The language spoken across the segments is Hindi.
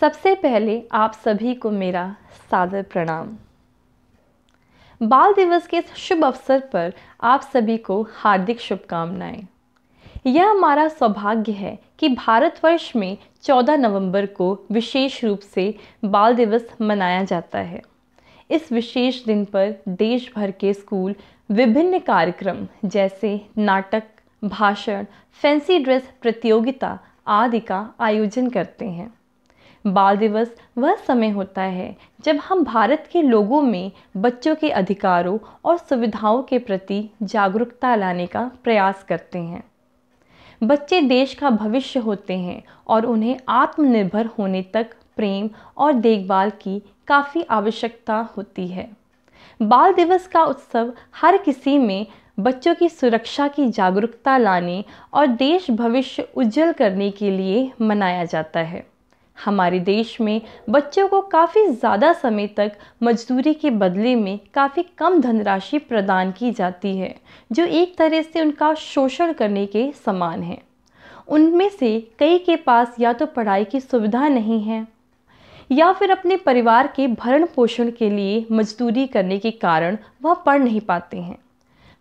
सबसे पहले आप सभी को मेरा सादर प्रणाम बाल दिवस के इस शुभ अवसर पर आप सभी को हार्दिक शुभकामनाएं यह हमारा सौभाग्य है कि भारतवर्ष में 14 नवंबर को विशेष रूप से बाल दिवस मनाया जाता है इस विशेष दिन पर देश भर के स्कूल विभिन्न कार्यक्रम जैसे नाटक भाषण फैंसी ड्रेस प्रतियोगिता आदि का आयोजन करते हैं बाल दिवस वह समय होता है जब हम भारत के लोगों में बच्चों के अधिकारों और सुविधाओं के प्रति जागरूकता लाने का प्रयास करते हैं बच्चे देश का भविष्य होते हैं और उन्हें आत्मनिर्भर होने तक प्रेम और देखभाल की काफ़ी आवश्यकता होती है बाल दिवस का उत्सव हर किसी में बच्चों की सुरक्षा की जागरूकता लाने और देश भविष्य उज्जवल करने के लिए मनाया जाता है हमारे देश में बच्चों को काफ़ी ज़्यादा समय तक मजदूरी के बदले में काफ़ी कम धनराशि प्रदान की जाती है जो एक तरह से उनका शोषण करने के समान है उनमें से कई के पास या तो पढ़ाई की सुविधा नहीं है या फिर अपने परिवार के भरण पोषण के लिए मजदूरी करने के कारण वह पढ़ नहीं पाते हैं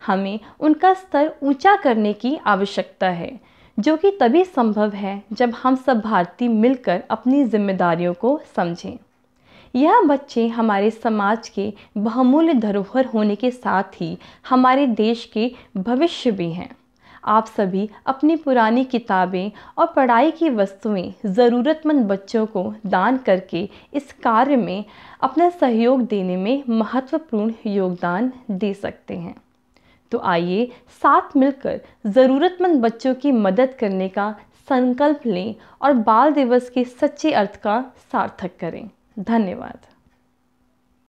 हमें उनका स्तर ऊंचा करने की आवश्यकता है जो कि तभी संभव है जब हम सब भारतीय मिलकर अपनी जिम्मेदारियों को समझें यह बच्चे हमारे समाज के बहुमूल्य धरोहर होने के साथ ही हमारे देश के भविष्य भी हैं आप सभी अपनी पुरानी किताबें और पढ़ाई की वस्तुएं ज़रूरतमंद बच्चों को दान करके इस कार्य में अपना सहयोग देने में महत्वपूर्ण योगदान दे सकते हैं तो आइए साथ मिलकर ज़रूरतमंद बच्चों की मदद करने का संकल्प लें और बाल दिवस के सच्चे अर्थ का सार्थक करें धन्यवाद